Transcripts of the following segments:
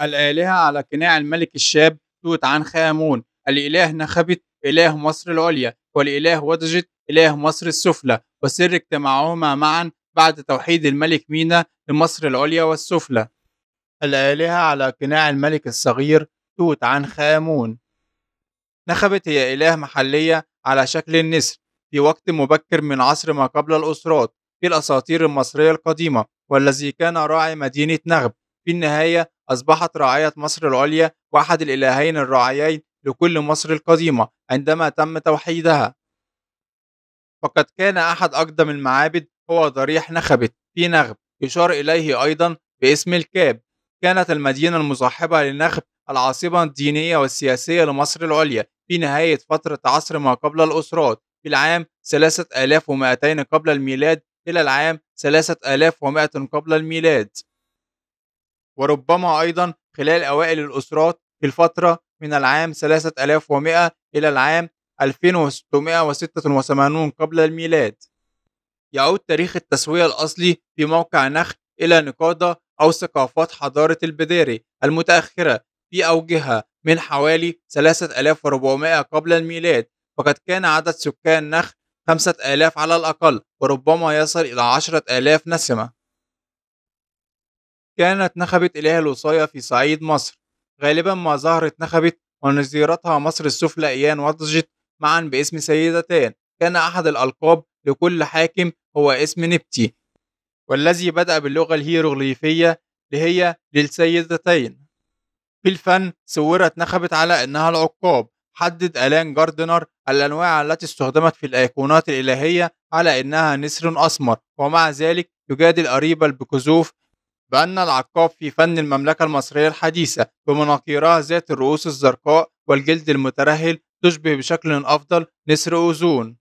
الآلهة على قناع الملك الشاب توت عنخ آمون الإله نخبت إله مصر العليا والإله ودجت إله مصر السفلى وسر اجتماعهما معا بعد توحيد الملك مينا لمصر العليا والسفلى الآلهة على قناع الملك الصغير توت عنخ آمون نخبت هي إله محلية على شكل النسر في وقت مبكر من عصر ما قبل الأسرات في الأساطير المصرية القديمة والذي كان راعي مدينة نغب في النهاية أصبحت راعية مصر العليا وأحد الإلهين الراعيين لكل مصر القديمة عندما تم توحيدها فقد كان أحد أقدم المعابد هو ضريح نخبت في نخب يشار إليه أيضا باسم الكاب كانت المدينة المصاحبة للنخب العاصمة الدينية والسياسية لمصر العليا في نهاية فترة عصر ما قبل الأسرات في العام 3200 قبل الميلاد إلى العام 3100 قبل الميلاد وربما أيضا خلال أوائل الأسرات في الفترة من العام 3100 إلى العام 2686 قبل الميلاد يعود تاريخ التسوية الأصلي في موقع نخل إلى نقادة أو ثقافات حضارة البداري المتأخرة في أوجها من حوالي 3400 قبل الميلاد وقد كان عدد سكان نخل 5000 على الأقل وربما يصل إلى 10000 نسمة كانت نخبت إليها الوصاية في صعيد مصر غالبا ما ظهرت نخبت ونظيرتها مصر السفلى إيان وضجت معا باسم سيدتان كان أحد الألقاب لكل حاكم هو اسم نبتي والذي بدأ باللغة الهيروغليفية اللي هي للسيدتين في الفن صورت نخبت على أنها العقاب حدد ألان جاردنر الأنواع التي استخدمت في الأيقونات الإلهية على أنها نسر أسمر ومع ذلك يجادل أريبا بكسوف بأن العقاب في فن المملكة المصرية الحديثة بمناقيرها ذات الرؤوس الزرقاء والجلد المترهل تشبه بشكل أفضل نسر أوزون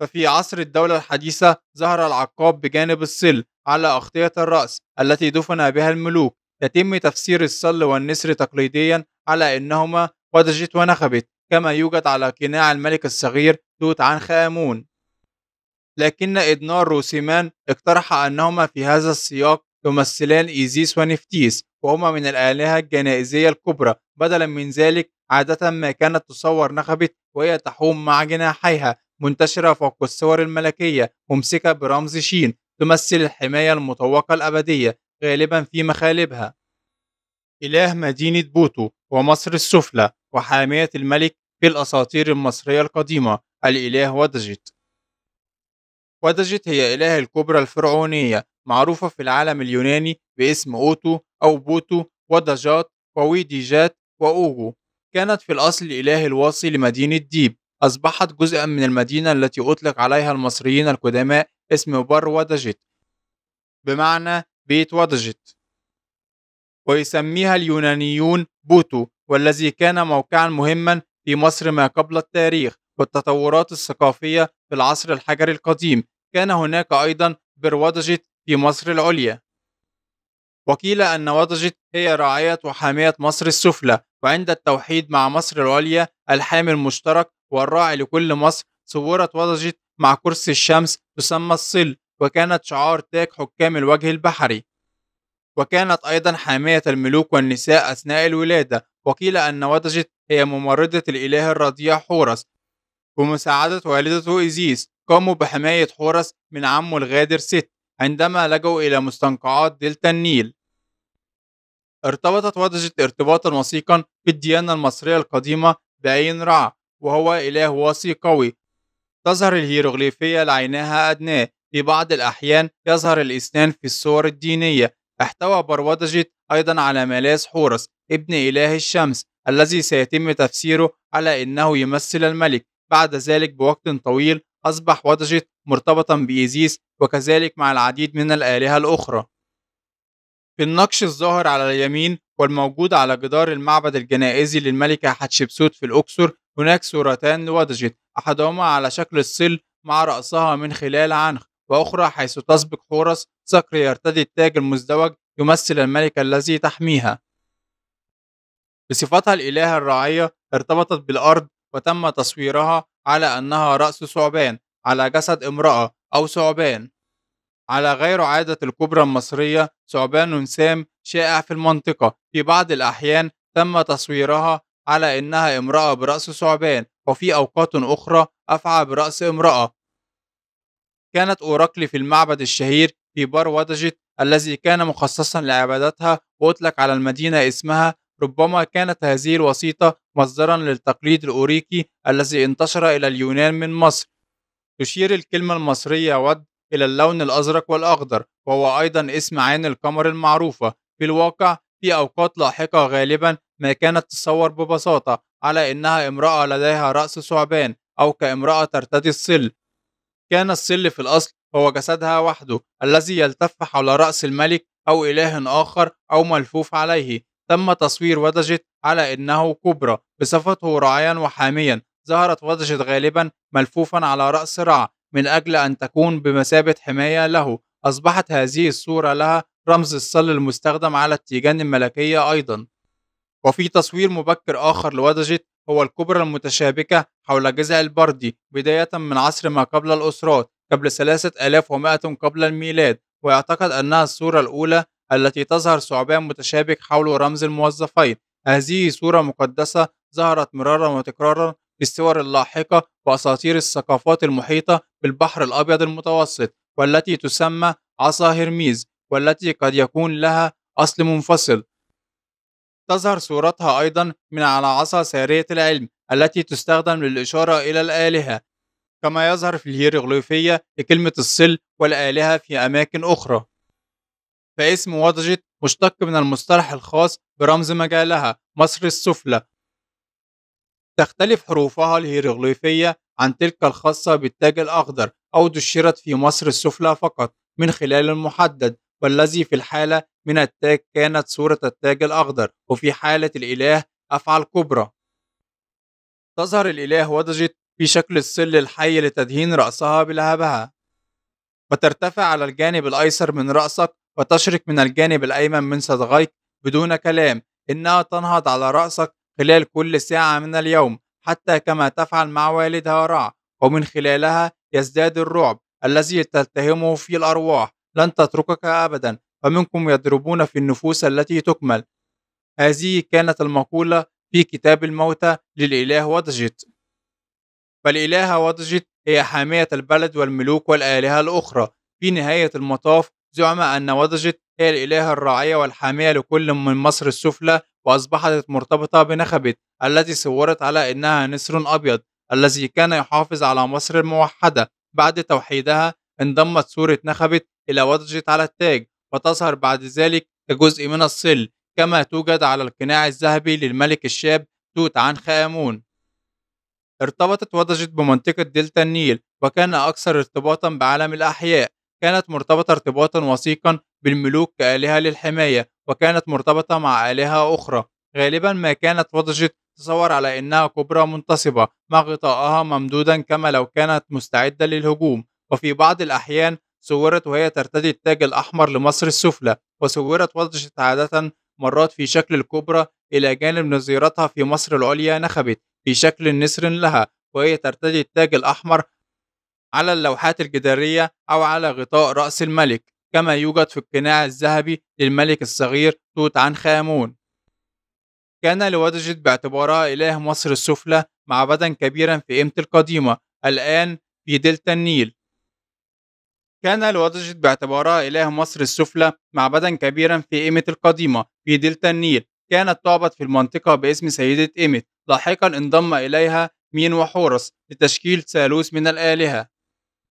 ففي عصر الدولة الحديثة ظهر العقاب بجانب الصل على أغطية الرأس التي دفن بها الملوك يتم تفسير الصل والنسر تقليديا على أنهما وضجت ونخبت كما يوجد على قناع الملك الصغير توت عنخ آمون لكن إدنار روسيمان اقترح أنهما في هذا السياق تمثلان إيزيس ونفتيس وهما من الآلهة الجنائزية الكبرى بدلا من ذلك عادة ما كانت تصور نخبة وهي تحوم مع جناحيها منتشرة فوق الصور الملكية ممسكة برمز شين تمثل الحماية المطوقة الأبدية غالبا في مخالبها إله مدينة بوتو ومصر السفلى وحامية الملك في الأساطير المصرية القديمة الإله ودجت واتجت هي إله الكبرى الفرعونية معروفة في العالم اليوناني باسم أوتو أو بوتو ودجات وويديجات وأوغو كانت في الأصل إله الواصي لمدينة ديب أصبحت جزءا من المدينة التي أطلق عليها المصريين القدماء اسم بر ودجت بمعنى بيت ودجت ويسميها اليونانيون بوتو والذي كان موقعا مهما في مصر ما قبل التاريخ والتطورات الثقافية في العصر الحجري القديم كان هناك أيضا بروادجت في مصر العليا وقيل أن وادجت هي راعية وحامية مصر السفلى وعند التوحيد مع مصر العليا الحامي المشترك والراعي لكل مصر صورت وادجت مع كرسي الشمس تسمى الصل وكانت شعار تاج حكام الوجه البحري وكانت أيضا حامية الملوك والنساء أثناء الولادة وقيل أن وادجت هي ممرضة الإله الرضيع حورس بمساعدة والدته إيزيس قاموا بحماية حورس من عمه الغادر ست عندما لجوا إلى مستنقعات دلتا النيل ارتبطت وتجة ارتباطا وثيقا بالديانة المصرية القديمة بعين رع وهو إله واصي قوي تظهر الهيروغليفية لعينها أدناه في بعض الأحيان يظهر الإسنان في الصور الدينية احتوى بروتجيت أيضا على ملاذ حورس ابن إله الشمس الذي سيتم تفسيره على أنه يمثل الملك بعد ذلك بوقت طويل أصبح ودجت مرتبطا بإيزيس وكذلك مع العديد من الآلهة الأخرى في النقش الظاهر على اليمين والموجود على جدار المعبد الجنائزي للملكة حتشبسوت في الأقصر هناك صورتان لودجت أحدهما على شكل الصل مع رأسها من خلال عنخ وأخرى حيث تسبق حورس صقر يرتدي التاج المزدوج يمثل الملكة الذي تحميها بصفتها الإلهة الراعية ارتبطت بالأرض وتم تصويرها على أنها رأس ثعبان على جسد امرأة أو ثعبان على غير عادة الكبرى المصرية ثعبان سام شائع في المنطقة في بعض الأحيان تم تصويرها على إنها امرأة برأس ثعبان وفي أوقات أخرى أفعى برأس امرأة كانت أوراكلي في المعبد الشهير في بار ودجت الذي كان مخصصا لعبادتها وأطلق على المدينة اسمها ربما كانت هذه الوسيطة مصدرا للتقليد الأوريكي الذي انتشر إلى اليونان من مصر تشير الكلمة المصرية ود إلى اللون الأزرق والأخضر وهو أيضا اسم عين القمر المعروفة في الواقع في أوقات لاحقة غالبا ما كانت تصور ببساطة على إنها امرأة لديها رأس ثعبان أو كامرأة ترتدي السل كان السل في الأصل هو جسدها وحده الذي يلتف حول رأس الملك أو إله آخر أو ملفوف عليه تم تصوير ودجت على أنه كبرى بصفته راعيا وحاميا ظهرت ودجت غالبا ملفوفا على رأس رعى من أجل أن تكون بمثابة حماية له أصبحت هذه الصورة لها رمز الصل المستخدم على التيجان الملكية أيضا وفي تصوير مبكر آخر لودجت هو الكبرى المتشابكة حول جذع البردي بداية من عصر ما قبل الأسرات قبل 3100 قبل الميلاد ويعتقد أنها الصورة الأولى التي تظهر ثعبان متشابك حول رمز الموظفين هذه صورة مقدسة ظهرت مرارا وتكرارا في الصور اللاحقة وأساطير الثقافات المحيطة بالبحر الأبيض المتوسط والتي تسمى عصا هرميز والتي قد يكون لها أصل منفصل تظهر صورتها أيضا من على عصا سارية العلم التي تستخدم للإشارة إلى الآلهة كما يظهر في الهيروغليفية لكلمة السل والآلهة في أماكن أخرى فاسم واتجت مشتق من المصطلح الخاص برمز مجالها مصر السفلى تختلف حروفها الهيروغليفية عن تلك الخاصة بالتاج الأخضر أو دشرت في مصر السفلى فقط من خلال المحدد والذي في الحالة من التاج كانت صورة التاج الأخضر وفي حالة الإله أفعى الكبرى تظهر الإله ودجت في شكل السل الحي لتدهين رأسها بلهبها وترتفع على الجانب الأيسر من رأسك وتشرق من الجانب الأيمن من صدغيك بدون كلام إنها تنهض على رأسك خلال كل ساعة من اليوم حتى كما تفعل مع والدها رع ومن خلالها يزداد الرعب الذي تلتهمه في الأرواح لن تتركك أبدا فمنكم يضربون في النفوس التي تكمل هذه كانت المقولة في كتاب الموتى للإله ودجت فالإله ودجت هي حامية البلد والملوك والآلهة الأخرى في نهاية المطاف زعم أن وضجت هي الإلهة الراعية والحامية لكل من مصر السفلى وأصبحت مرتبطة بنخبت التي صورت على أنها نسر أبيض الذي كان يحافظ على مصر الموحدة بعد توحيدها انضمت صورة نخبت إلى وضجة على التاج وتظهر بعد ذلك كجزء من الصل كما توجد على القناع الذهبي للملك الشاب توت عنخ آمون ارتبطت وضجت بمنطقة دلتا النيل وكان أكثر ارتباطا بعالم الأحياء كانت مرتبطة ارتباطا وثيقا بالملوك كآلهة للحماية وكانت مرتبطة مع آلهة أخرى غالبا ما كانت وضجت تصور على إنها كبرى منتصبة مع غطاءها ممدودا كما لو كانت مستعدة للهجوم وفي بعض الأحيان صورت وهي ترتدي التاج الأحمر لمصر السفلى وصورت وضجت عادة مرات في شكل الكبرى إلى جانب نظيرتها في مصر العليا نخبت في شكل نسر لها وهي ترتدي التاج الأحمر على اللوحات الجدارية أو على غطاء رأس الملك كما يوجد في القناع الذهبي للملك الصغير توت عنخ آمون كان لوادجت باعتبارها إله مصر السفلى معبدا كبيرا في إيمت القديمة الآن في دلتا النيل كان لوادجت باعتبارها إله مصر السفلى معبدا كبيرا في إيمت القديمة في دلتا النيل كانت تعبد في المنطقة باسم سيدة إيمت لاحقا انضم إليها مين وحورس لتشكيل ثالوث من الآلهة